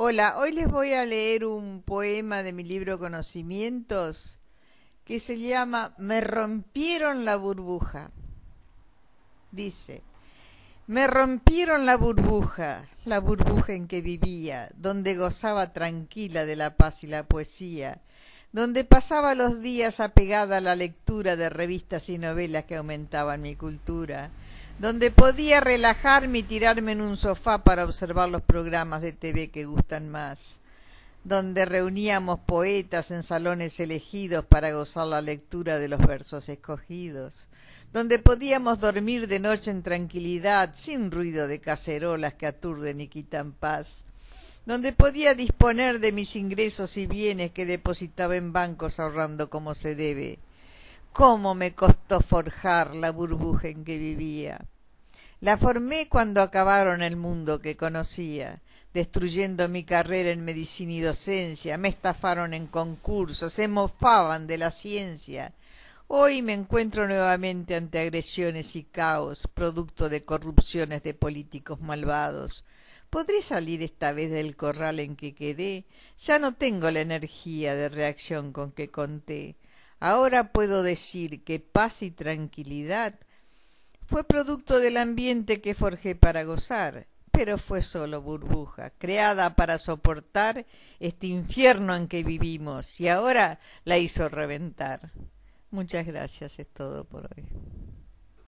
Hola, hoy les voy a leer un poema de mi libro Conocimientos que se llama Me rompieron la burbuja. Dice, me rompieron la burbuja, la burbuja en que vivía, donde gozaba tranquila de la paz y la poesía, donde pasaba los días apegada a la lectura de revistas y novelas que aumentaban mi cultura, donde podía relajarme y tirarme en un sofá para observar los programas de TV que gustan más, donde reuníamos poetas en salones elegidos para gozar la lectura de los versos escogidos, donde podíamos dormir de noche en tranquilidad, sin ruido de cacerolas que aturden y quitan paz, donde podía disponer de mis ingresos y bienes que depositaba en bancos ahorrando como se debe, cómo me costó forjar la burbuja en que vivía. La formé cuando acabaron el mundo que conocía, destruyendo mi carrera en medicina y docencia, me estafaron en concursos, se mofaban de la ciencia. Hoy me encuentro nuevamente ante agresiones y caos, producto de corrupciones de políticos malvados. ¿Podré salir esta vez del corral en que quedé? Ya no tengo la energía de reacción con que conté. Ahora puedo decir que paz y tranquilidad fue producto del ambiente que forjé para gozar, pero fue solo burbuja, creada para soportar este infierno en que vivimos y ahora la hizo reventar. Muchas gracias, es todo por hoy.